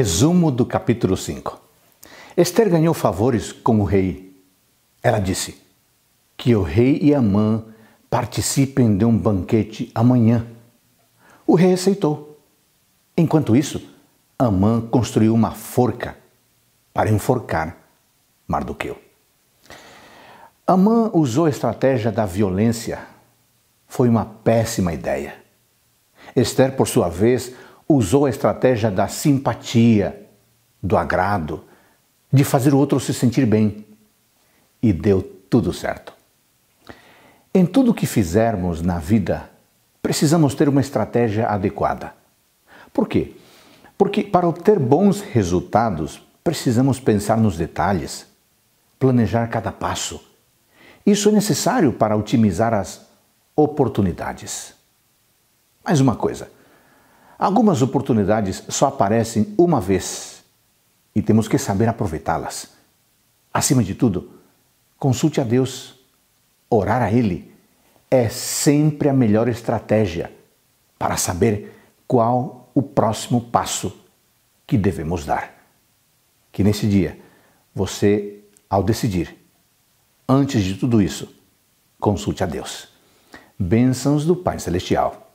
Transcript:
Resumo do capítulo 5. Esther ganhou favores com o rei. Ela disse que o rei e Amã participem de um banquete amanhã. O rei aceitou. Enquanto isso, Amã construiu uma forca para enforcar Mardoqueu. Amã usou a estratégia da violência. Foi uma péssima ideia. Esther, por sua vez, usou a estratégia da simpatia, do agrado, de fazer o outro se sentir bem. E deu tudo certo. Em tudo que fizermos na vida, precisamos ter uma estratégia adequada. Por quê? Porque para obter bons resultados, precisamos pensar nos detalhes, planejar cada passo. Isso é necessário para otimizar as oportunidades. Mais uma coisa: Algumas oportunidades só aparecem uma vez e temos que saber aproveitá-las. Acima de tudo, consulte a Deus. Orar a Ele é sempre a melhor estratégia para saber qual o próximo passo que devemos dar. Que nesse dia você, ao decidir, antes de tudo isso, consulte a Deus. Bênçãos do Pai Celestial